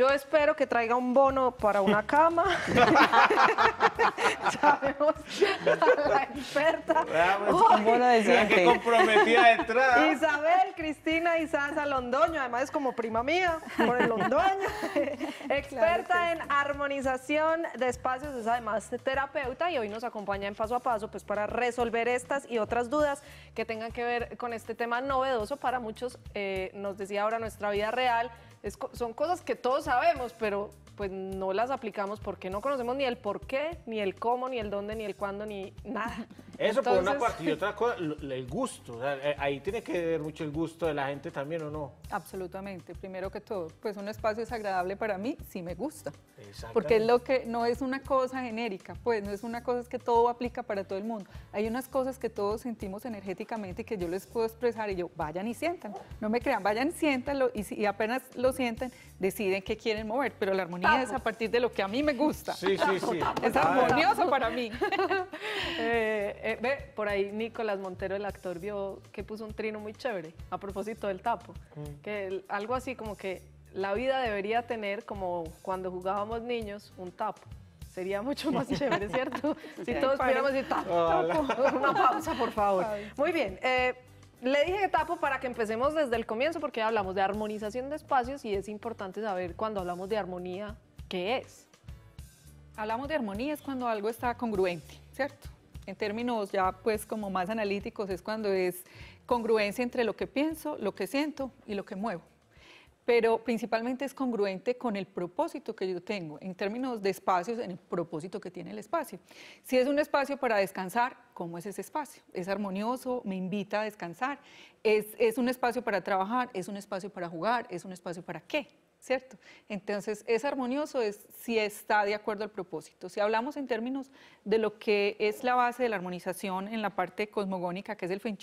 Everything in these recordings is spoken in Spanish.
yo espero que traiga un bono para una cama. Sabemos a la experta. un comprometida de entrada. Isabel, Cristina y Londoño, además es como prima mía, por el Londoño. experta en armonización de espacios, es además terapeuta y hoy nos acompaña en paso a paso pues para resolver estas y otras dudas que tengan que ver con este tema novedoso para muchos, eh, nos decía ahora nuestra vida real son cosas que todos sabemos, pero pues no las aplicamos porque no conocemos ni el por qué, ni el cómo, ni el dónde, ni el cuándo, ni nada. Eso por una parte. Y otra cosa, el gusto. Eh, ahí tiene que ver mucho el gusto de la gente también, ¿o no? Absolutamente. Primero que todo, pues un espacio es agradable para mí si me gusta. Porque es lo que no es una cosa genérica, pues no es una cosa que todo aplica para todo el mundo. Hay unas cosas que todos sentimos energéticamente y que yo les puedo expresar y yo, vayan y sientan. No me crean, vayan, siéntanlo y, si, y apenas lo sienten, deciden qué quieren mover. Pero la armonía es a partir de lo que a mí me gusta. Sí, sí, sí. Es armonioso para mí. Eh, eh, ve, por ahí Nicolás Montero, el actor, vio que puso un trino muy chévere a propósito del tapo. Mm. Que algo así como que la vida debería tener como cuando jugábamos niños, un tapo sería mucho más chévere, ¿cierto? si todos pudiéramos decir, una pausa, por favor. Muy bien, eh, le dije tapo para que empecemos desde el comienzo, porque hablamos de armonización de espacios y es importante saber cuando hablamos de armonía, ¿qué es? Hablamos de armonía es cuando algo está congruente, ¿cierto? En términos ya pues como más analíticos es cuando es congruencia entre lo que pienso, lo que siento y lo que muevo pero principalmente es congruente con el propósito que yo tengo en términos de espacios, en el propósito que tiene el espacio. Si es un espacio para descansar, ¿cómo es ese espacio? ¿Es armonioso? ¿Me invita a descansar? ¿Es, un espacio para trabajar? ¿Es un espacio para jugar? ¿Es un espacio para qué? ¿Cierto? Entonces, es armonioso si está de acuerdo al propósito. Si hablamos en términos de lo que es la base de la armonización en la parte cosmogónica, que es el Feng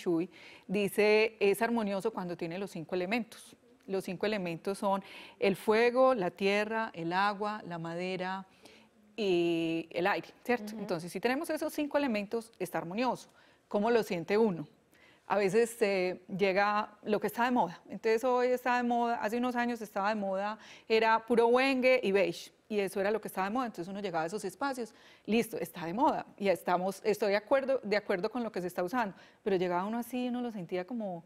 dice, es armonioso cuando tiene los cinco elementos los cinco elementos son el fuego, la tierra, el agua, la madera y el aire, ¿cierto? Entonces, si tenemos esos cinco elementos, está armonioso. ¿Cómo lo siente uno? A veces eh, llega lo que está de moda. Entonces, hoy está de moda, hace unos años estaba de moda, era puro wenge y beige. Y eso era lo que estaba de moda. Entonces uno llegaba a esos espacios, listo, está de moda. Y estamos, estoy de acuerdo, de acuerdo con lo que se está usando. Pero llegaba uno así y uno lo sentía como,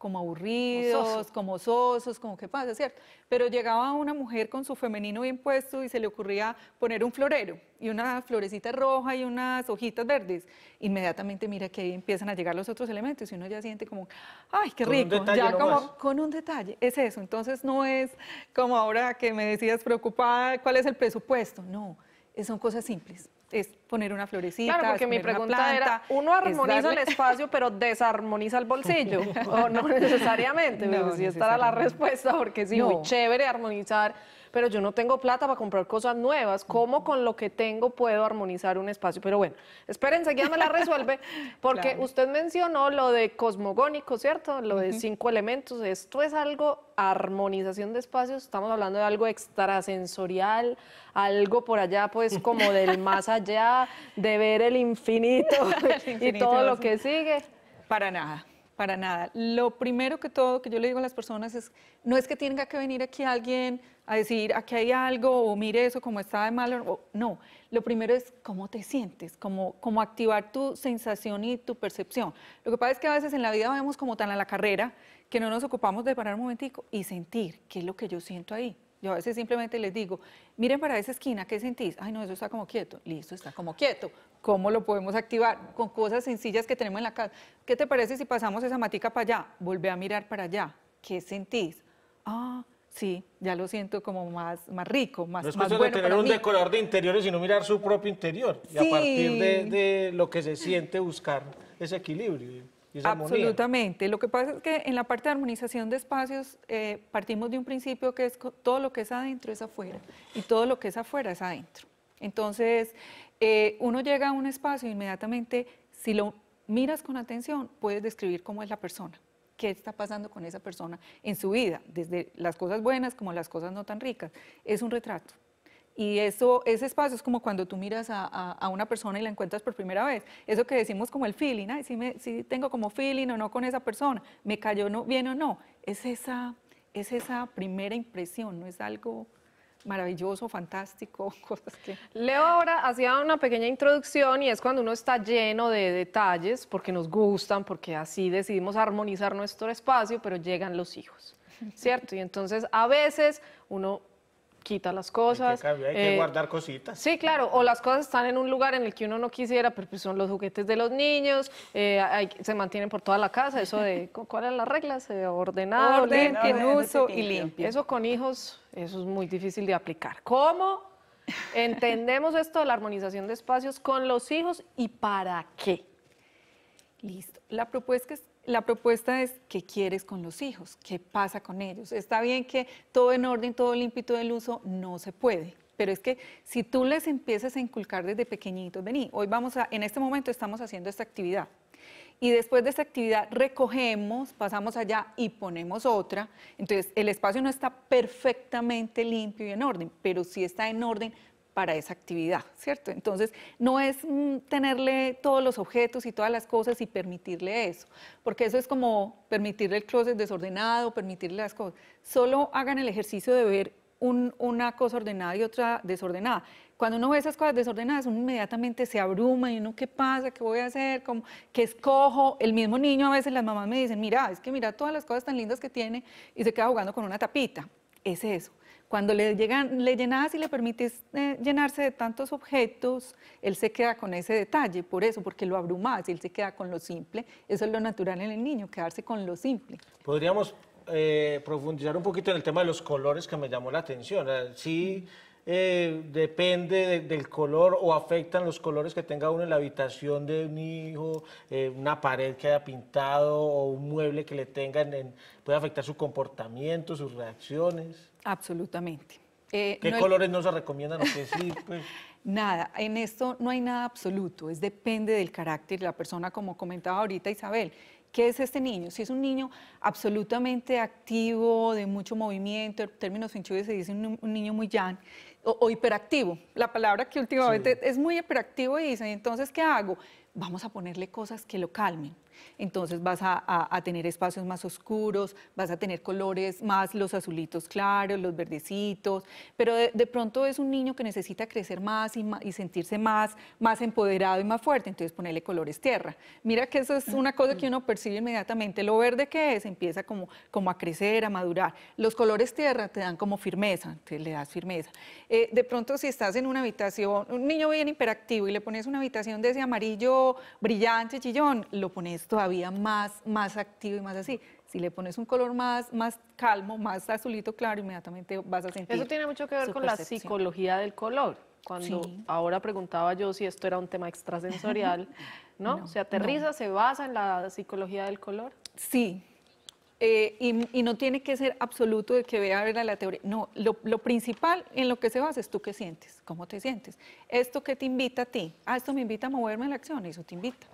como aburridos, como sosos, como qué pasa, ¿cierto? Pero llegaba una mujer con su femenino bien puesto y se le ocurría poner un florero y una florecita roja y unas hojitas verdes. Inmediatamente mira que ahí empiezan a llegar los otros elementos y uno ya siente como, ay, qué rico, ya como con un detalle, es eso. Entonces no es como ahora que me decías preocupada, ¿cuál es el presupuesto? No, son cosas simples es poner una florecita. Claro, porque mi pregunta era, uno armoniza el espacio, pero desarmoniza el bolsillo, o no necesariamente, pues, si esta era la respuesta, porque sí, muy chévere armonizar pero yo no tengo plata para comprar cosas nuevas. ¿Cómo con lo que tengo puedo armonizar un espacio? Pero bueno, espérense, ya me la resuelve, porque usted mencionó lo de cosmogónico, ¿cierto? Lo de cinco elementos. Esto es algo, armonización de espacios, estamos hablando de algo extrasensorial, algo por allá, pues como del más allá, de ver el infinito, el infinito y todo lo que sigue. Para nada. Para nada. Lo primero que todo que yo le digo a las personas es, no es que tenga que venir aquí alguien a decir, aquí hay algo, o mire eso, como está de malo O, no, lo primero es cómo te sientes, cómo, cómo activar tu sensación y tu percepción. Lo que pasa es que a veces en la vida vamos como tan a la carrera que no nos ocupamos de parar un momentico y sentir qué es lo que yo siento ahí. Yo a veces simplemente les digo, miren para esa esquina, ¿qué sentís? Ay, no, eso está como quieto. Listo, está como quieto. ¿Cómo lo podemos activar? Con cosas sencillas que tenemos en la casa. ¿Qué te parece si pasamos esa matica para allá? Volvé a mirar para allá. ¿Qué sentís? Ah, Sí, ya lo siento como más, más rico, más, no es más bueno de tener un decorador de interiores, sino mirar su propio interior. Y a partir de, lo que se siente buscar ese equilibrio. Y esa Absolutamente. Lo que pasa es que en la parte de armonización de espacios eh, partimos de un principio que es todo lo que es adentro es afuera y todo lo que es afuera es adentro. Entonces, eh, uno llega a un espacio inmediatamente, si lo miras con atención, puedes describir cómo es la persona qué está pasando con esa persona en su vida, desde las cosas buenas como las cosas no tan ricas. Es un retrato. Y eso, ese espacio es como cuando tú miras a, una persona y la encuentras por primera vez. Eso que decimos como el feeling, si, tengo como feeling o no con esa persona, me cayó no, bien o no. Es esa, es esa primera impresión, no es algo maravilloso, fantástico, cosas que... Leo ahora hacía una pequeña introducción y es cuando uno está lleno de detalles porque nos gustan, porque así decidimos armonizar nuestro espacio, pero llegan los hijos, ¿cierto? Y entonces a veces uno quita las cosas. Hay que, eh, guardar cositas. Sí, claro, o las cosas están en un lugar en el que uno no quisiera, pero pues, son los juguetes de los niños, eh, se mantienen por toda la casa, eso de, ¿cuáles son las reglas? Eh, ordenado, en uso y limpio. Eso con hijos, eso es muy difícil de aplicar. ¿Cómo entendemos esto de la armonización de espacios con los hijos y para qué? Listo. La propuesta es la propuesta es qué quieres con los hijos, qué pasa con ellos. Está bien que todo en orden, todo limpio y todo el uso no se puede, pero es que si tú les empiezas a inculcar desde pequeñitos, vení, hoy vamos a, en este momento estamos haciendo esta actividad. Y después de esta actividad recogemos, pasamos allá y ponemos otra. Entonces, el espacio no está perfectamente limpio y en orden, pero sí está en orden para esa actividad, ¿cierto? Entonces, no es mm, tenerle todos los objetos y todas las cosas y permitirle eso, porque eso es como permitirle el closet desordenado, permitirle las cosas. Solo hagan el ejercicio de ver una cosa ordenada y otra desordenada. Cuando uno ve esas cosas desordenadas, uno inmediatamente se abruma y uno, ¿qué pasa? ¿Qué voy a hacer? ¿Qué escojo? El mismo niño a veces las mamás me dicen, mira, es que mira todas las cosas tan lindas que tiene y se queda jugando con una tapita. Es eso cuando le, llegan, le llenas y le permites eh, llenarse de tantos objetos, él se queda con ese detalle, por eso, porque lo abrumas y él se queda con lo simple. Eso es lo natural en el niño, quedarse con lo simple. Podríamos eh, profundizar un poquito en el tema de los colores que me llamó la atención. Sí, eh, depende del color o afectan los colores que tenga uno en la habitación de un hijo, una pared que haya pintado o un mueble que le tengan, puede afectar su comportamiento, sus reacciones. Absolutamente. Eh, ¿Qué colores no se recomiendan o qué sí? Pues. nada, en esto no hay nada absoluto, es depende del carácter de la persona, como comentaba ahorita Isabel. ¿Qué es este niño? Si es un niño absolutamente activo, de mucho movimiento, en términos finchudes se dice un, niño muy llano, o, hiperactivo, la palabra que últimamente es muy hiperactivo y dicen, entonces, ¿qué hago? vamos a ponerle cosas que lo calmen. Entonces vas a, tener espacios más oscuros, vas a tener colores más los azulitos claros, los verdecitos, pero de, pronto es un niño que necesita crecer más y, sentirse más, más empoderado y más fuerte, entonces ponerle colores tierra. Mira que eso es una cosa que uno percibe inmediatamente, lo verde que es empieza como, como a crecer, a madurar. Los colores tierra te dan como firmeza, le das firmeza. Eh, de pronto si estás en una habitación, un niño bien hiperactivo y le pones una habitación de ese amarillo brillante, chillón, lo pones todavía más, más activo y más así. Si le pones un color más, más calmo, más azulito claro, inmediatamente vas a sentir. Eso tiene mucho que ver con la psicología del color. Cuando ahora preguntaba yo si esto era un tema extrasensorial, ¿no? se aterriza, se basa en la psicología del color. Sí, eh, y, no tiene que ser absoluto de que vea ver a la teoría. No, lo, principal en lo que se basa es tú qué sientes, cómo te sientes. Esto que te invita a ti. Ah, esto me invita a moverme en la acción, eso te invita.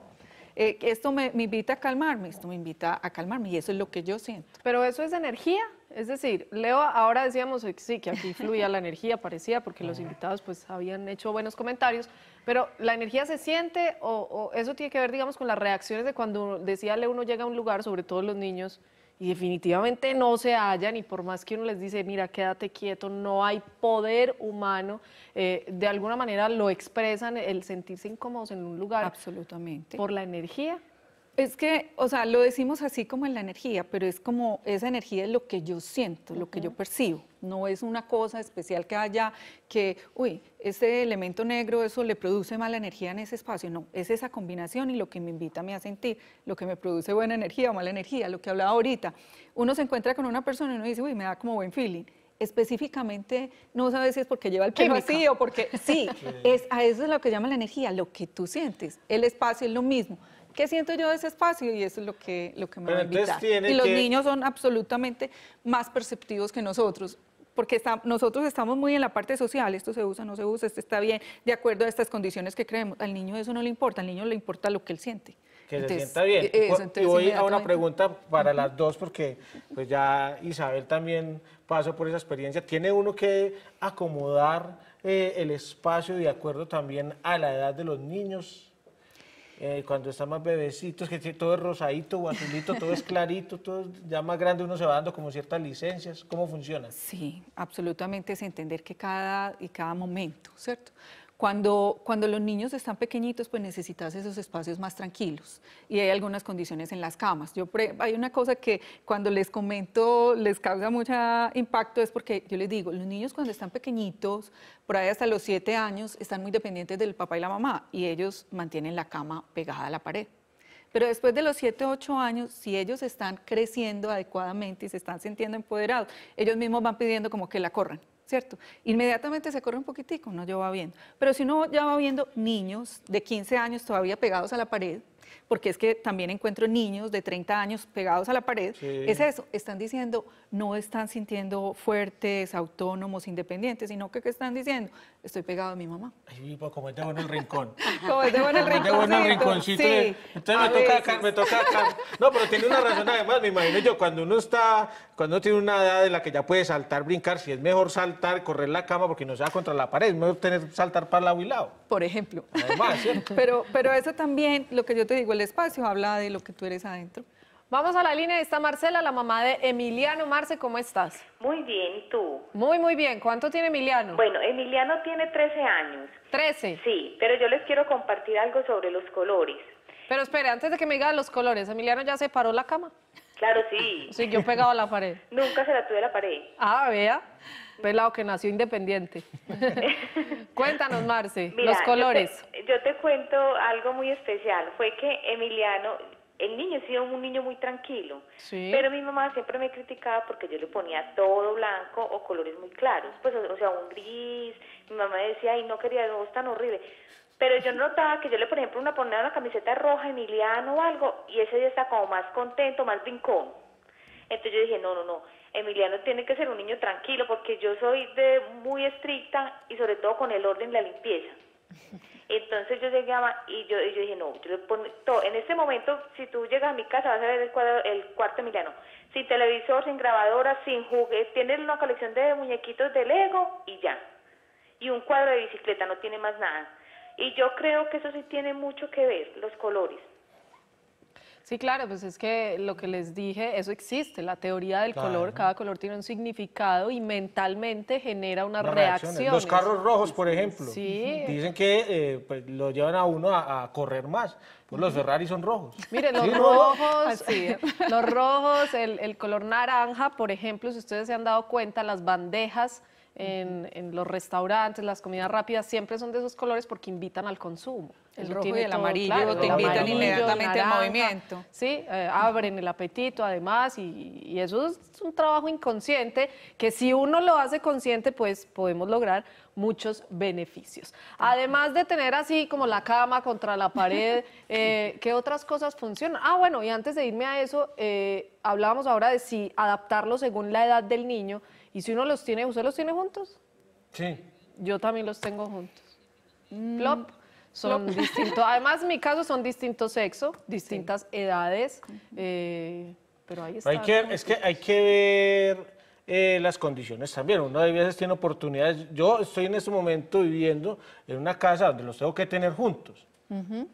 Eh, esto me, invita a calmarme, esto me invita a calmarme y eso es lo que yo siento. Pero eso es energía, es decir, Leo, ahora decíamos sí, que aquí fluía la energía, parecía, porque los invitados pues habían hecho buenos comentarios, pero la energía se siente o, o eso tiene que ver, digamos, con las reacciones de cuando decía Leo, uno llega a un lugar, sobre todo los niños, y definitivamente no se hallan y por más que uno les dice, mira, quédate quieto, no hay poder humano, eh, de alguna manera lo expresan el sentirse incómodos en un lugar. Absolutamente. Por la energía es que, o sea, lo decimos así como en la energía, pero es como esa energía es lo que yo siento, lo que yo percibo. No es una cosa especial que haya que, uy, ese elemento negro, eso le produce mala energía en ese espacio. No, es esa combinación y lo que me invita a mí a sentir, lo que me produce buena energía o mala energía, lo que hablaba ahorita. Uno se encuentra con una persona y uno dice, uy, me da como buen feeling específicamente no sabes si es porque lleva el pelo así o porque sí, es, a eso es lo que llama la energía, lo que tú sientes. El espacio es lo mismo. ¿Qué siento yo de ese espacio? Y eso es lo que, lo que me Y los niños son absolutamente más perceptivos que nosotros porque nosotros estamos muy en la parte social, esto se usa, no se usa, esto está bien, de acuerdo a estas condiciones que creemos. Al niño eso no le importa, al niño le importa lo que él siente. Que se sienta bien. E-, y voy a una pregunta para las dos, porque pues ya Isabel también pasó por esa experiencia. ¿Tiene uno que acomodar eh, el espacio de acuerdo también a la edad de los niños? Eh, cuando están más bebecitos, que todo es rosadito o azulito, todo es clarito, todo ya más grande uno se va dando como ciertas licencias. ¿Cómo funciona? Sí, absolutamente es entender que cada y cada momento, ¿cierto? Cuando, cuando los niños están pequeñitos, pues necesitas esos espacios más tranquilos y hay algunas condiciones en las camas. Yo e, hay una cosa que cuando les comento les causa mucho impacto, es porque yo les digo, los niños cuando están pequeñitos, por ahí hasta los siete años, están muy dependientes del papá y la mamá y ellos mantienen la cama pegada a la pared. Pero después de los 7, 8 años, si ellos están creciendo adecuadamente y se están sintiendo empoderados, ellos mismos van pidiendo como que la corran. ¿cierto? Inmediatamente se corre un poquitico, no, lleva bien, Pero si no ya va viendo niños de 15 años todavía pegados a la pared, porque es que también encuentro niños de 30 años pegados a la pared, es eso, están diciendo, no están sintiendo fuertes, autónomos, independientes, sino que ¿qué están diciendo? Estoy pegado a mi mamá. Pues, como es de bueno el rincón. como es de el rincón eh. entonces me toca, me toca No, pero tiene una razón además, me imagino yo, cuando uno está, cuando uno tiene una edad en la que ya puede saltar, brincar, si es mejor saltar, correr la cama porque no se contra la pared, es mejor tener, saltar para lado y lado. Por ejemplo. Además, Pero, pero eso también, lo que yo te digo el espacio, habla de lo que tú eres adentro. Vamos a la línea, está Marcela, la mamá de Emiliano. Marce, ¿cómo estás? Muy bien, tú? Muy, muy bien. ¿Cuánto tiene Emiliano? Bueno, Emiliano tiene 13 años. ¿13? Sí, pero yo les quiero compartir algo sobre los colores. Pero espere, antes de que me diga los colores, ¿Emiliano ya se paró la cama? Claro, sí. Sí, yo pegado a la pared. Nunca se la tuve a la pared. Ah, vea pelado que nació independiente. Cuéntanos, Marce, los colores. Yo te, cuento algo muy especial. Fue que Emiliano, el niño ha sido un niño muy tranquilo, pero mi mamá siempre me criticaba porque yo le ponía todo blanco o colores muy claros, pues o sea, un gris. Mi mamá decía, ay, no quería, no, tan horrible. Pero yo notaba que yo le, por ejemplo, una ponía una camiseta roja, Emiliano o algo, y ese día está como más contento, más brincón. Entonces yo dije, no, no, no, Emiliano tiene que ser un niño tranquilo porque yo soy de muy estricta y sobre todo con el orden y la limpieza. Entonces yo llegaba y yo, dije, no, yo En este momento, si tú llegas a mi casa, vas a ver el, el cuarto Emiliano. Sin televisor, sin grabadora, sin juguetes. Tiene una colección de muñequitos de Lego y ya. Y un cuadro de bicicleta, no tiene más nada. Y yo creo que eso sí tiene mucho que ver, los colores. Sí, claro, pues es que lo que les dije, eso existe, la teoría del color, cada color tiene un significado y mentalmente genera una, reacción. Los carros rojos, por ejemplo, dicen que eh, pues, lo llevan a uno a, correr más. Pues los Ferrari son rojos. Miren los rojos, los rojos, el, el color naranja, por ejemplo, si ustedes se han dado cuenta, las bandejas en, los restaurantes, las comidas rápidas, siempre son de esos colores porque invitan al consumo. El, rojo y el amarillo te invitan inmediatamente al movimiento. Sí, eh, abren el apetito además y, eso es un trabajo inconsciente que si uno lo hace consciente pues podemos lograr muchos beneficios. Además de tener así como la cama contra la pared, eh, ¿qué otras cosas funcionan? Ah, bueno, y antes de irme a eso, eh, hablábamos ahora de si adaptarlo según la edad del niño y si uno los tiene, ¿usted los tiene juntos? Sí. Yo también los tengo juntos. Mm. Son distintos. Además, en mi caso son distintos sexo, distintas edades. Eh, pero ahí está. Hay que, es que hay que ver eh, las condiciones también. Uno de veces tiene oportunidades. Yo estoy en este momento viviendo en una casa donde los tengo que tener juntos.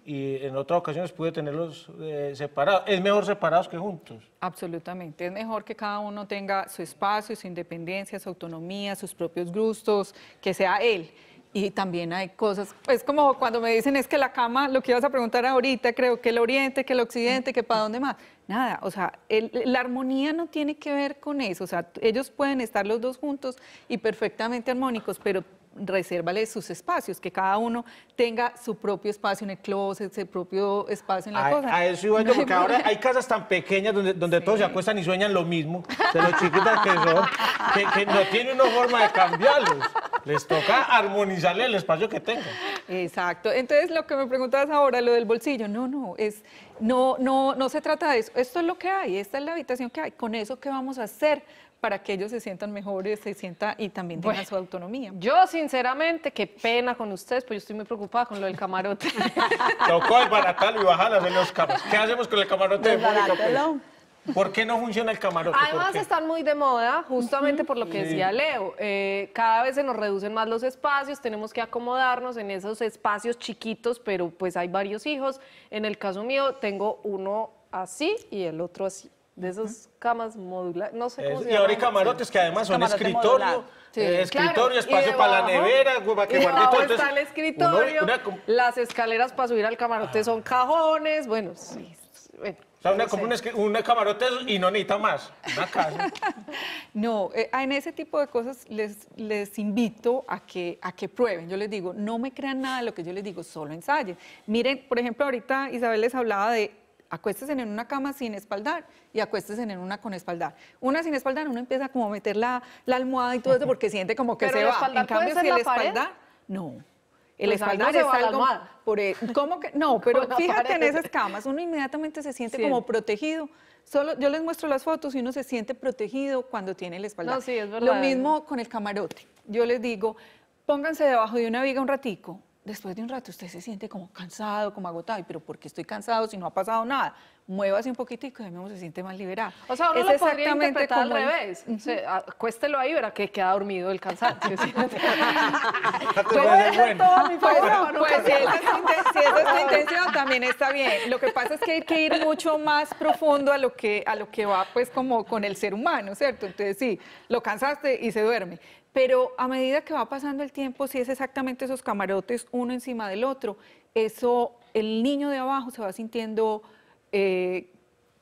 Y en otras ocasiones pude tenerlos eh, separados. Es mejor separados que juntos. Absolutamente. Es mejor que cada uno tenga su espacio, su independencia, su autonomía, sus propios gustos, que sea él. Y también hay cosas, pues como cuando me dicen es que la cama, lo que ibas a preguntar ahorita, creo que el oriente, que el occidente, que para dónde más. Nada, o sea, la armonía no tiene que ver con eso. O sea, ellos pueden estar los dos juntos y perfectamente armónicos, pero resérvale sus espacios, que cada uno tenga su propio espacio en el closet, su propio espacio en la casa. cosa. A eso iba porque ahora hay casas tan pequeñas donde, donde todos se acuestan y sueñan lo mismo, de los chiquitas que son, que, no tiene una forma de cambiarlos. Les toca armonizarle el espacio que tengan. Exacto. Entonces, lo que me preguntabas ahora, lo del bolsillo, no, no, es, no, no, no se trata de eso. Esto es lo que hay, esta es la habitación que hay. Con eso, ¿qué vamos a hacer? para que ellos se sientan mejores, se sienta y también tengan su autonomía. Yo sinceramente, qué pena con ustedes, pues yo estoy muy preocupada con lo del camarote. Tocó el baratal y bajar de los camas. ¿Qué hacemos con el camarote de Mónica ¿Por qué no funciona el camarote? Además están muy de moda, justamente por lo que decía Leo. Eh, cada vez se nos reducen más los espacios, tenemos que acomodarnos en esos espacios chiquitos, pero pues hay varios hijos. En el caso mío tengo uno así y el otro así de esas camas modulares, no sé cómo Y ahora hay camarotes que además son escritorio, eh, escritorio, espacio para la nevera, para que guarde todo. está el escritorio, las escaleras para subir al camarote ah. son cajones, bueno, O sea, una, camarote y no necesita más, una casa. no, eh, ah, en ese tipo de cosas les, les invito a que, a que prueben. Yo les digo, no me crean nada de lo que yo les digo, solo ensayen. Miren, por ejemplo, ahorita Isabel les hablaba de acuéstese en una cama sin espaldar y acuéstese en una con espaldar. Una sin espaldar, uno empieza como a meter la, almohada y todo eso porque siente como que se va. En cambio, si el espaldar, no. El pues espaldar es algo por ¿cómo que? No, pero fíjate en esas camas, uno inmediatamente se siente como protegido. Solo yo les muestro las fotos y uno se siente protegido cuando tiene el espaldar. Lo mismo con el camarote. Yo les digo, pónganse debajo de una viga un ratico, después de un rato usted se siente como cansado, como agotado, pero ¿por qué estoy cansado si no ha pasado nada? así un poquitico y se siente más liberado. O sea, uno es lo exactamente podría al revés. Ah, cuéstelo ahí, verá que queda dormido el cansancio. si, esa es, intención, también está bien. Lo que pasa es que hay que ir mucho más profundo a lo que, a lo que va pues como con el ser humano, ¿cierto? Entonces sí, lo cansaste y se duerme pero a medida que va pasando el tiempo, si es exactamente esos camarotes uno encima del otro, eso, el niño de abajo se va sintiendo eh,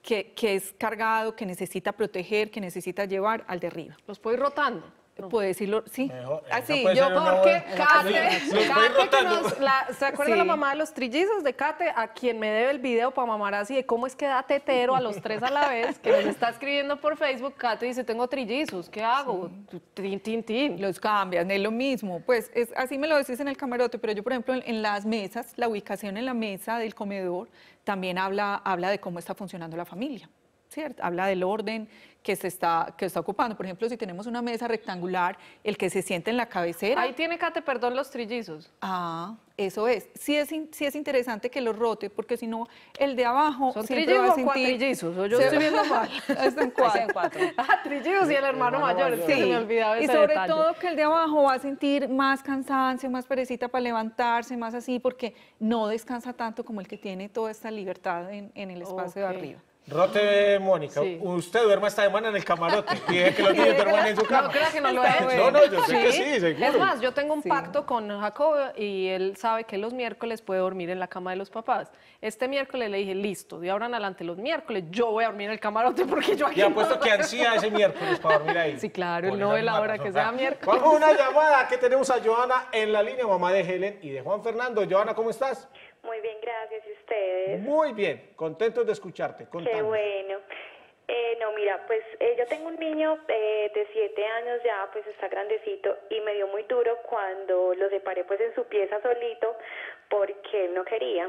que, es cargado, que necesita proteger, que necesita llevar al de arriba. Los puedo ir rotando. Puedo decirlo, sí. Así, yo porque Kate, Kate la, ¿se acuerda la mamá de los trillizos de Kate? A quien me debe el video para mamar así de cómo es que da tetero a los tres a la vez, que nos está escribiendo por Facebook, Kate dice, tengo trillizos, ¿qué hago? Tin, tin, tin. Los cambian, es lo mismo. Pues es, así me lo decís en el camarote, pero yo, por ejemplo, en, en las mesas, la ubicación en la mesa del comedor también habla, habla de cómo está funcionando la familia. ¿cierto? Habla del orden que se está, que está ocupando. Por ejemplo, si tenemos una mesa rectangular, el que se siente en la cabecera. Ahí tiene Cate, perdón, los trillizos. Ah, eso es. Sí es, sí es interesante que los rote, porque si no, el de abajo. ¿Son trillizos a sentir... o yo estoy viendo mal. Ah, Están cuatro. en cuatro. Ah, trillizos y el hermano, mayor. Sí. me olvidaba Y sobre todo que el de abajo va a sentir más cansancio, más perecita para levantarse, más así, porque no descansa tanto como el que tiene toda esta libertad en, el espacio de arriba. Rote Mónica, usted duerma esta semana en el camarote que los niños en su cama. No, no lo No, no, yo sé que sí, Es más, yo tengo un pacto con Jacob y él sabe que los miércoles puede dormir en la cama de los papás. Este miércoles le dije, listo, de ahora en adelante los miércoles yo voy a dormir en el camarote porque yo aquí Y apuesto que ansía ese miércoles para dormir ahí. Sí, claro, no es la hora que sea miércoles. Vamos a una llamada que tenemos a Joana en la línea, mamá de Helen y de Juan Fernando. Joana, ¿cómo estás? Muy bien, gracias. ¿Y ustedes? Muy bien, contentos de escucharte. Qué bueno. Eh, no, mira, pues eh, yo tengo un niño eh, de siete años ya, pues está grandecito y me dio muy duro cuando lo separé pues en su pieza solito porque él no quería.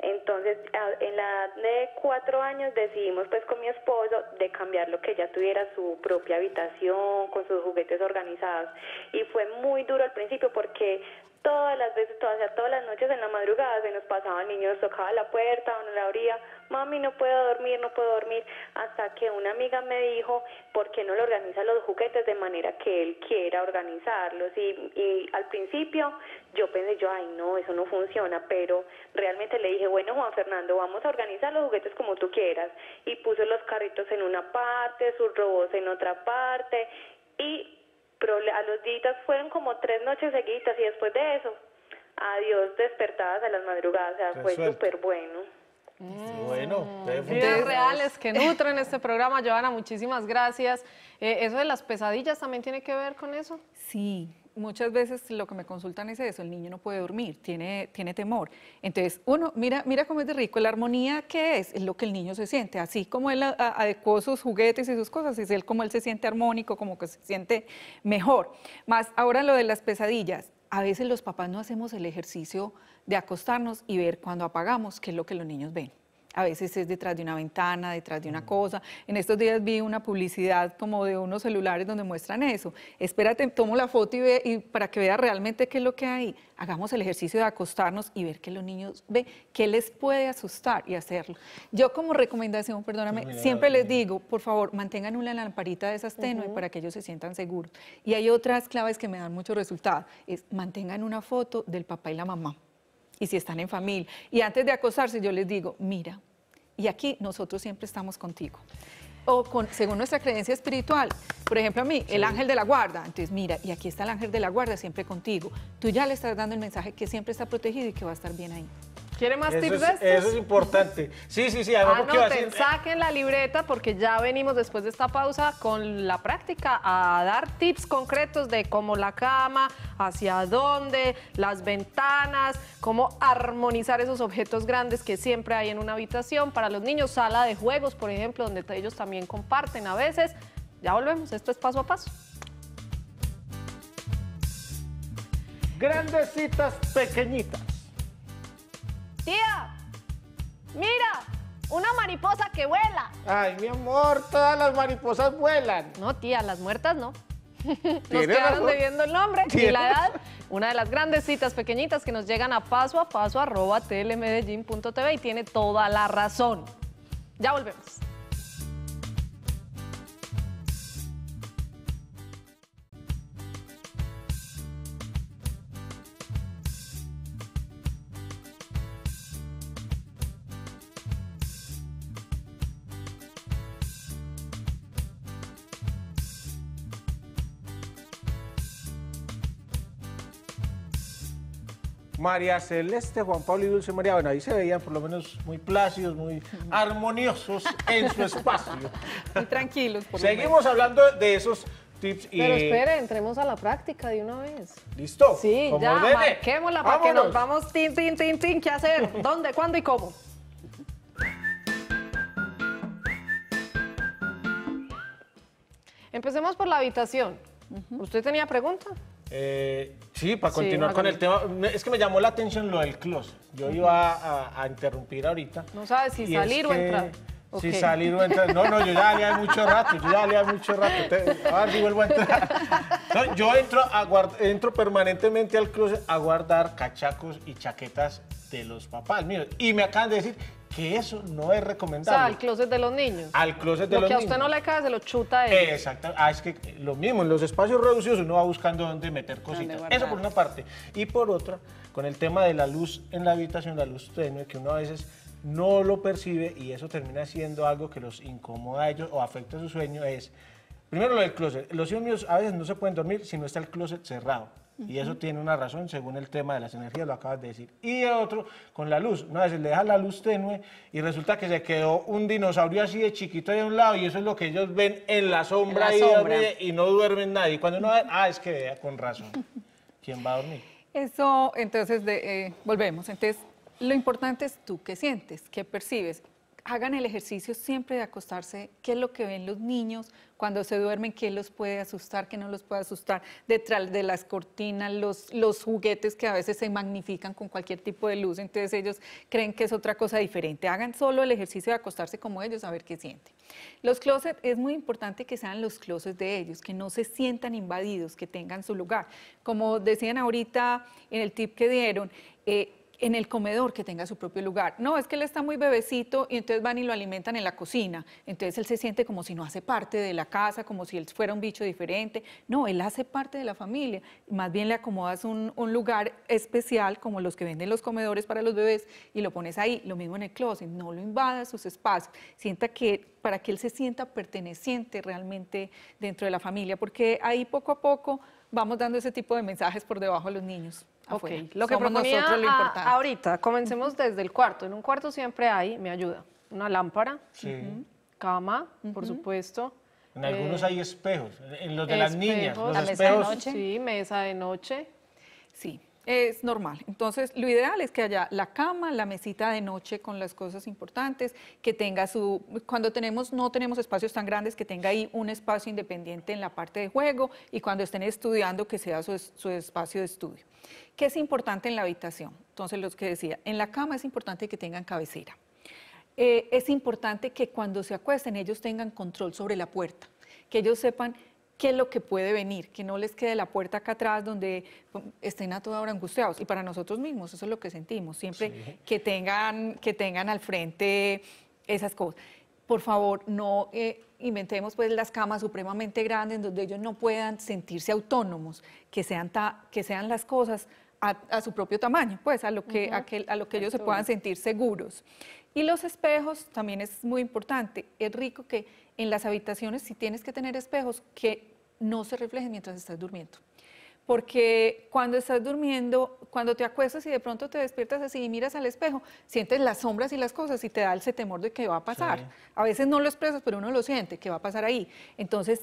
Entonces, en la edad de cuatro años decidimos pues con mi esposo de cambiar lo que ya tuviera su propia habitación, con sus juguetes organizados. Y fue muy duro al principio porque todas las veces, todas, todas las noches en la madrugada se nos pasaba el niño, tocaba la puerta o nos la abría mami, no puedo dormir, no puedo dormir, hasta que una amiga me dijo, ¿por qué no le organiza los juguetes de manera que él quiera organizarlos? Y, al principio yo pensé, yo, ay, no, eso no funciona, pero realmente le dije, bueno, Juan Fernando, vamos a organizar los juguetes como tú quieras. Y puso los carritos en una parte, sus robots en otra parte, y a los días fueron como tres noches seguidas y después de eso, adiós despertadas a las madrugadas, o sea, fue súper bueno. Bueno, ideas reales que nutren este programa. Joana, muchísimas gracias. Eh, ¿Eso de las pesadillas también tiene que ver con eso? Sí, muchas veces lo que me consultan es eso, el niño no puede dormir, tiene, tiene temor. Entonces, uno, mira, mira cómo es de rico, la armonía que es, es lo que el niño se siente, así como él adecuó sus juguetes y sus cosas, es él como él se siente armónico, como que se siente mejor. Más ahora lo de las pesadillas, a veces los papás no hacemos el ejercicio de acostarnos y ver cuando apagamos qué es lo que los niños ven. A veces es detrás de una ventana, detrás de una mm. cosa. En estos días vi una publicidad como de unos celulares donde muestran eso. Espérate, tomo la foto y, ve, para que vea realmente qué es lo que hay. Hagamos el ejercicio de acostarnos y ver qué los niños ven, qué les puede asustar y hacerlo. Yo como recomendación, perdóname, siempre les digo, por favor, mantengan una lamparita de esas tenue para que ellos se sientan seguros. Y hay otras claves que me dan mucho resultado. Es mantengan una foto del papá y la mamá y si están en familia. Y antes de acosarse yo les digo, mira, y aquí nosotros siempre estamos contigo. O según nuestra creencia espiritual, por ejemplo a mí, el ángel de la guarda. Entonces, mira, y aquí está el ángel de la guarda siempre contigo. Tú ya le estás dando el mensaje que siempre está protegido y que va a estar bien ahí. ¿Quiere más tips de estos? Eso es importante. Sí, sí, sí. Ah, eh. no, saquen la libreta porque ya venimos después de esta pausa con la práctica a dar tips concretos de cómo la cama, hacia dónde, las ventanas, cómo armonizar esos objetos grandes que siempre hay en una habitación. Para los niños, sala de juegos, por ejemplo, donde ellos también comparten a veces. Ya volvemos, esto es paso a paso. Grandecitas pequeñitas. Tía, mira, una mariposa que vuela. Ay, mi amor, todas las mariposas vuelan. No, tía, las muertas no. Nos quedaron debiendo el nombre y la edad. Una de las grandes citas pequeñitas que nos llegan a paso a paso arroba y tiene toda la razón. Ya volvemos. María Celeste, Juan Pablo y Dulce María. Bueno, ahí se veían por lo menos muy plácidos, muy armoniosos en su espacio. Muy tranquilos. Seguimos hablando de esos tips y... Pero espere, entremos a la práctica de una vez. ¿Listo? Sí, ya, para que nos vamos tin, tin, tin, tin, qué hacer, dónde, cuándo y cómo. Empecemos por la habitación. ¿Usted tenía pregunta? Eh, Sí, para continuar con el tema, es que me llamó la atención lo del closet. Yo iba a, interrumpir ahorita. No sabes si salir o entrar. Si salir o entrar. No, no, yo ya hay mucho rato, yo ya hace mucho rato. a ver vuelvo a entrar. yo entro, a entro permanentemente al closet a guardar cachacos y chaquetas de los papás míos. Y me acaban de decir que eso no es recomendable. O al closet de los niños. Al closet de los niños. Lo que a usted no le cae se lo chuta él. Exacto. Ah, es que lo mismo, en los espacios reducidos uno va buscando dónde meter cositas. eso por una parte. Y por otra, con el tema de la luz en la habitación, la luz tenue, que uno a veces no lo percibe y eso termina siendo algo que los incomoda a ellos o afecta su sueño, es... Primero lo del closet. Los niños a veces no se pueden dormir si no está el closet cerrado. Y eso tiene una razón según el tema de las energías, lo acabas de decir. Y otro, con la luz. No, vez le deja la luz tenue y resulta que se quedó un dinosaurio así de chiquito de un lado y eso es lo que ellos ven en la sombra, Y, no duermen nadie. Cuando uno ve, ah, es que vea con razón. ¿Quién va a dormir? Eso, entonces, eh, volvemos. Entonces, lo importante es tú qué sientes, qué percibes hagan el ejercicio siempre de acostarse, qué es lo que ven los niños cuando se duermen, qué los puede asustar, qué no los puede asustar, detrás de las cortinas, los, juguetes que a veces se magnifican con cualquier tipo de luz, entonces ellos creen que es otra cosa diferente. Hagan solo el ejercicio de acostarse como ellos a ver qué sienten. Los closets, es muy importante que sean los closets de ellos, que no se sientan invadidos, que tengan su lugar. Como decían ahorita en el tip que dieron, eh, en el comedor que tenga su propio lugar. No, es que él está muy bebecito y entonces van y lo alimentan en la cocina. Entonces él se siente como si no hace parte de la casa, como si él fuera un bicho diferente. No, él hace parte de la familia. Más bien le acomodas un, lugar especial como los que venden los comedores para los bebés y lo pones ahí. Lo mismo en el closet, no lo invadas sus espacios. Sienta que para que él se sienta perteneciente realmente dentro de la familia, porque ahí poco a poco vamos dando ese tipo de mensajes por debajo a los niños. Ok, lo que nosotros lo importante. ahorita, comencemos desde el cuarto. En un cuarto siempre hay, me ayuda, una lámpara, cama, por supuesto. En algunos eh, hay espejos, en los de las niñas, los la espejos. Mesa de noche. Sí, mesa de noche. Sí, es normal. Entonces, lo ideal es que haya la cama, la mesita de noche con las cosas importantes, que tenga su, cuando tenemos, no tenemos espacios tan grandes, que tenga ahí un espacio independiente en la parte de juego y cuando estén estudiando, que sea su, espacio de estudio. ¿Qué es importante en la habitación? Entonces, lo que decía, en la cama es importante que tengan cabecera. Eh, es importante que cuando se acuesten ellos tengan control sobre la puerta, que ellos sepan qué es lo que puede venir, que no les quede la puerta acá atrás donde pues, estén a toda hora angustiados. Y para nosotros mismos, eso es lo que sentimos, siempre que, tengan, que tengan al frente esas cosas. Por favor, no eh, inventemos pues las camas supremamente grandes donde ellos no puedan sentirse autónomos, que sean, que sean las cosas a, su propio tamaño, pues a lo que, a lo que ellos se puedan sentir seguros. Y los espejos también es muy importante. Es rico que en las habitaciones, si tienes que tener espejos, que no se reflejen mientras estás durmiendo. Porque cuando estás durmiendo, cuando te acuestas y de pronto te despiertas así y miras al espejo, sientes las sombras y las cosas y te da ese temor de que va a pasar. A veces no lo expresas, pero uno lo siente, que va a pasar ahí. Entonces,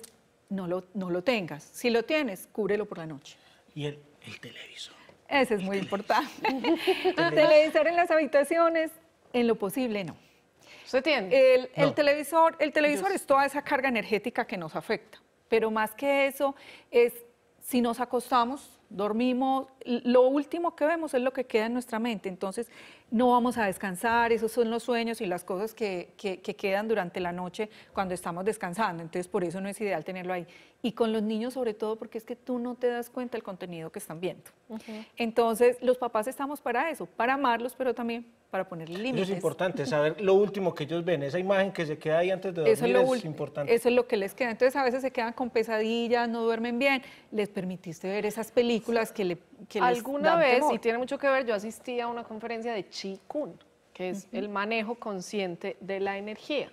no lo, no lo tengas. Si lo tienes, cúbrelo por la noche. Y el televisor. Eso es muy importante. televisor en las habitaciones, en lo posible, no. ¿Se entiende? El, televisor, el televisor es toda esa carga energética que nos afecta, pero más que eso es si nos acostamos, dormimos, lo último que vemos es lo que queda en nuestra mente. Entonces, no vamos a descansar, esos son los sueños y las cosas que, quedan durante la noche cuando estamos descansando, entonces por eso no es ideal tenerlo ahí. Y con los niños sobre todo porque es que tú no te das cuenta del contenido que están viendo. Entonces los papás estamos para eso, para amarlos, pero también para ponerle límites. es importante, saber lo último que ellos ven, esa imagen que se queda ahí antes de dormir eso es, lo importante. Eso es lo que les queda. Entonces a veces se quedan con pesadillas, no duermen bien, les permitiste ver esas películas que le que Alguna vez, y tiene mucho que ver, yo asistí a una conferencia de que es el manejo consciente de la energía.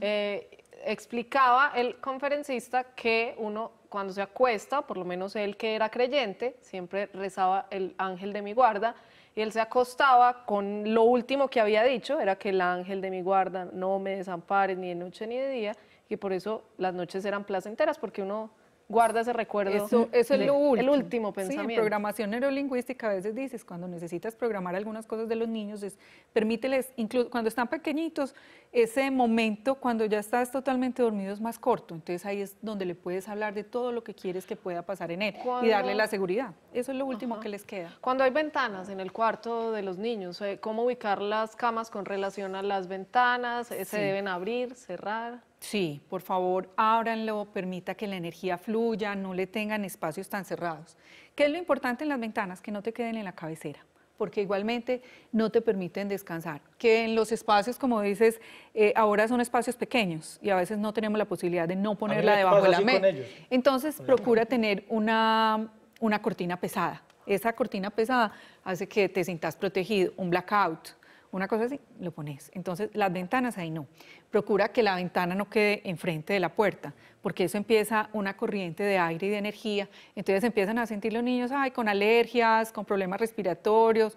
Eh, explicaba el conferencista que uno cuando se acuesta, por lo menos él que era creyente, siempre rezaba el ángel de mi guarda, y él se acostaba con lo último que había dicho, era que el ángel de mi guarda no me desampare ni de noche ni de día, y por eso las noches eran placenteras, porque uno guarda ese recuerdo. Eso, es lo último. El último pensamiento. Sí, en programación neurolingüística a veces dices, cuando necesitas programar algunas cosas de los niños, es permíteles, incluso cuando están pequeñitos, ese momento cuando ya estás totalmente dormido es más corto. Entonces ahí es donde le puedes hablar de todo lo que quieres que pueda pasar en él y darle la seguridad. Eso es lo último que les queda. Cuando hay ventanas en el cuarto de los niños, eh, ¿cómo ubicar las camas con relación a las ventanas? Eh, ¿Se deben abrir, cerrar? Sí, por favor, ábranlo, permita que la energía fluya, no le tengan espacios tan cerrados. ¿Qué es lo importante en las ventanas? Que no te queden en la cabecera porque igualmente no te permiten descansar. Que en los espacios, como dices, eh, ahora son espacios pequeños y a veces no tenemos la posibilidad de no ponerla debajo de la mesa. Entonces, procura tener una, una cortina pesada. Esa cortina pesada hace que te sientas protegido, un blackout una cosa así, lo pones. Entonces, las ventanas ahí no. Procura que la ventana no quede enfrente de la puerta, porque eso empieza una corriente de aire y de energía. Entonces empiezan a sentir los niños, ay, con alergias, con problemas respiratorios,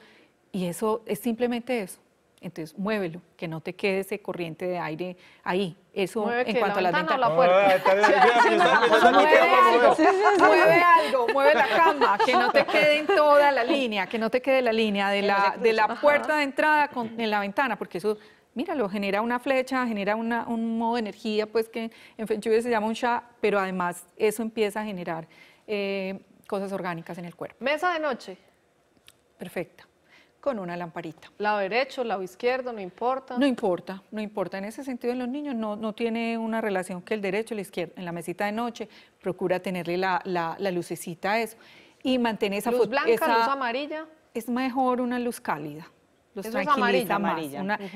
y eso es simplemente eso, entonces, muévelo, que no te quede ese corriente de aire ahí. Eso en cuanto la a las mueve algo, mueve la cama, que no te quede en toda la línea, que no te quede la línea de la, de la puerta de entrada en la ventana, porque eso míralo, genera una flecha, genera un modo de energía, pues que en Feng se llama un sha, pero además eso empieza a generar eh, cosas orgánicas en el cuerpo. Mesa de noche. Perfecta con una lamparita. Lado derecho, lado izquierdo, no importa. No importa, no importa. En ese sentido, en los niños no, tiene una relación que el derecho o la izquierda. En la mesita de noche, procura tenerle la, la, lucecita a eso. Y mantener esa... ¿Luz blanca, luz amarilla? Es mejor una luz cálida los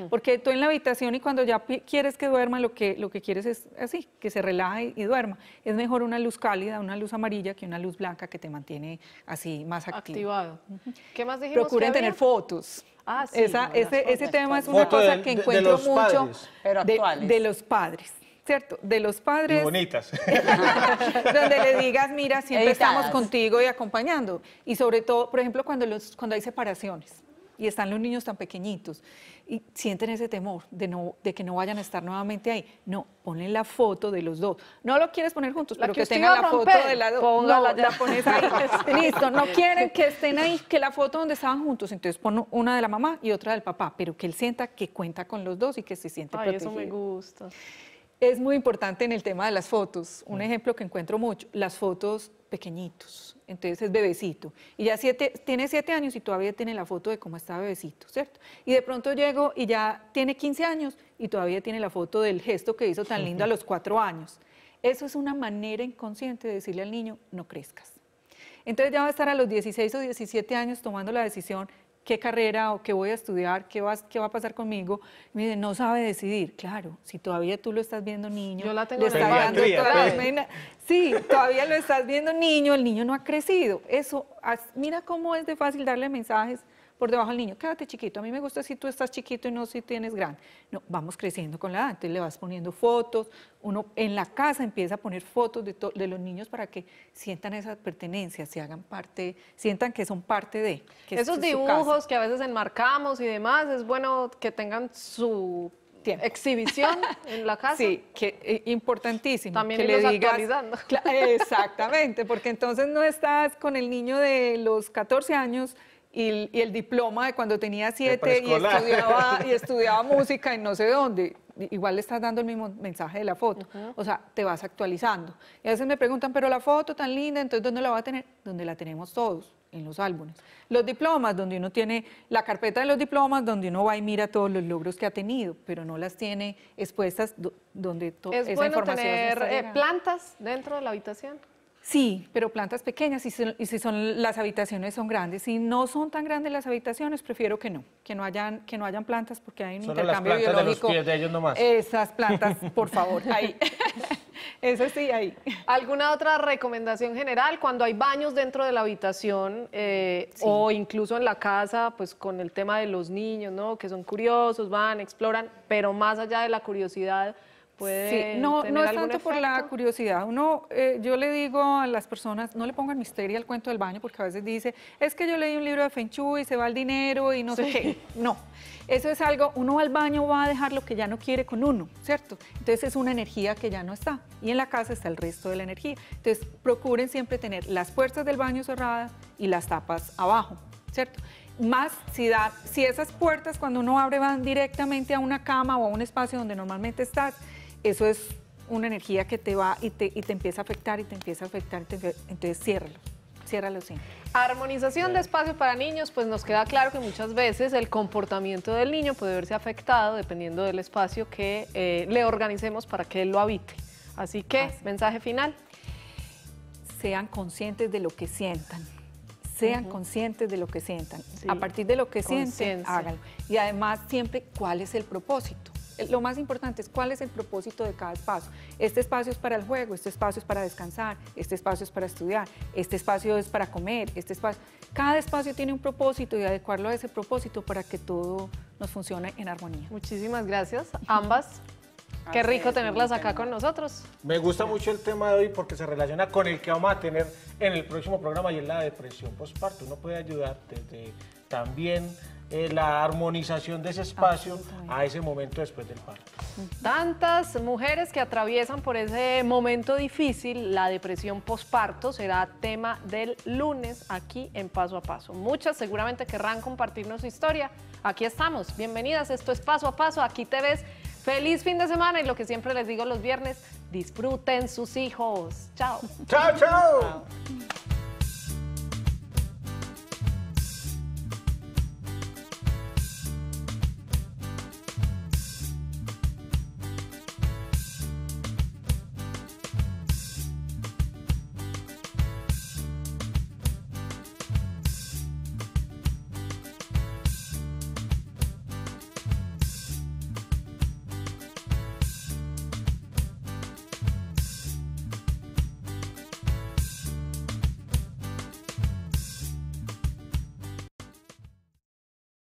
Porque tú en la habitación y cuando ya quieres que duerma, lo que, lo que quieres es así, que se relaje y, duerma. Es mejor una luz cálida, una luz amarilla, que una luz blanca que te mantiene así más activado. ¿Qué más dijimos? Procuren tener fotos. Ah, sí. ese, ese tema es una cosa que encuentro mucho de los padres. ¿cierto? De los padres. bonitas. donde le digas, mira, siempre estamos contigo y acompañando. Y sobre todo, por ejemplo, cuando, los, cuando hay separaciones y están los niños tan pequeñitos y sienten ese temor de, no, de que no vayan a estar nuevamente ahí. No, ponen la foto de los dos. No lo quieres poner juntos, pero que, tenga la foto de la dos. Póngala, no, la pones ahí. Listo, no quieren que estén ahí, que la foto donde estaban juntos, entonces pon una de la mamá y otra del papá, pero que él sienta que cuenta con los dos y que se siente Ay, protegido. eso me gusta. Es muy importante en el tema de las fotos. Un ejemplo que encuentro mucho, las fotos pequeñitos, entonces es bebecito. Y ya tiene siete años y todavía tiene la foto de cómo está bebecito, ¿cierto? Y de pronto llego y ya tiene 15 años y todavía tiene la foto del gesto que hizo tan lindo a los cuatro años. Eso es una manera inconsciente de decirle al niño, no crezcas. Entonces ya va a estar a los 16 o 17 años tomando la decisión qué carrera o qué voy a estudiar, qué va, qué va a pasar conmigo. Y me dice, no sabe decidir. Claro, si todavía tú lo estás viendo niño, Yo la tengo pues. Sí, todavía lo estás viendo niño, el niño no ha crecido. Eso, mira cómo es de fácil darle mensajes por debajo del niño, quédate chiquito, a mí me gusta si tú estás chiquito y no si tienes grande. No, vamos creciendo con la edad, entonces le vas poniendo fotos, uno en la casa empieza a poner fotos de, de los niños para que sientan esa pertenencia, se hagan parte, sientan que son parte de. Esos dibujos que a veces enmarcamos y demás, es bueno que tengan su Exhibición en la casa. Sí, que eh, importantísimo. También que le Exactamente, porque entonces no estás con el niño de los 14 años y, el diploma de cuando tenía siete y estudiaba, y estudiaba música en no sé dónde igual le estás dando el mismo mensaje de la foto. O sea, te vas actualizando. Y a veces me preguntan, pero la foto tan linda, entonces ¿dónde la va a tener? Donde la tenemos todos, en los álbumes. Los diplomas, donde uno tiene la carpeta de los diplomas, donde uno va y mira todos los logros que ha tenido, pero no las tiene expuestas donde es esa información. tener eh, plantas dentro de la habitación? Sí, pero plantas pequeñas y, si son, las habitaciones son grandes. Si no son tan grandes las habitaciones, prefiero que no, que no hayan, que no hayan plantas porque hay un intercambio las plantas De los pies de Esas plantas, por favor, ahí. Eso sí, ahí. ¿Alguna otra recomendación general cuando hay baños dentro de la habitación eh, o incluso en la casa, pues con el tema de los niños, ¿no? Que son curiosos, van, exploran, pero más allá de la curiosidad no, no es tanto por la curiosidad. Uno, eh, yo le digo a las personas, no le pongan misterio al cuento del baño, porque a veces dice, es que yo leí un libro de Feng Shui y se va el dinero y no sé qué. No, eso es algo, uno al baño va a dejar lo que ya no quiere con uno, ¿cierto? Entonces es una energía que ya no está. Y en la casa está el resto de la energía. Entonces procuren siempre tener las puertas del baño cerradas y las tapas abajo, ¿cierto? más si, da, si esas puertas cuando uno abre van directamente a una cama o a un espacio donde normalmente estás, eso es una energía que te va y te, empieza a afectar y te empieza a afectar. entonces ciérralo, ciérralo siempre Armonización de espacio para niños, pues nos queda claro que muchas veces el comportamiento del niño puede verse afectado dependiendo del espacio que eh, le organicemos para que él lo habite. Así que, mensaje final. Sean conscientes de lo que sientan. Sean conscientes de lo que sientan. A partir de lo que sienten, háganlo. Y además siempre, ¿cuál es el propósito? lo más importante es cuál es el propósito de cada espacio. Este espacio es para el juego, este espacio es para descansar, este espacio es para estudiar, este espacio es para comer, este espacio... Cada espacio tiene un propósito y adecuarlo a ese propósito para que todo nos funcione en armonía. Muchísimas gracias, ambas. Qué rico tenerlas acá con nosotros. Me gusta mucho el tema de hoy porque se relaciona con el que vamos a tener en el próximo programa y es la depresión postparto. Uno puede ayudar desde también eh, la armonización de ese espacio a ese momento después del parto. Tantas mujeres que atraviesan por ese momento difícil, la depresión posparto será tema del lunes aquí en Paso a Paso. Muchas seguramente querrán compartirnos su historia. Aquí estamos. Bienvenidas, esto es Paso a Paso. Aquí te ves Feliz fin de semana y lo que siempre les digo los viernes, disfruten sus hijos. Chao. Chao, chao.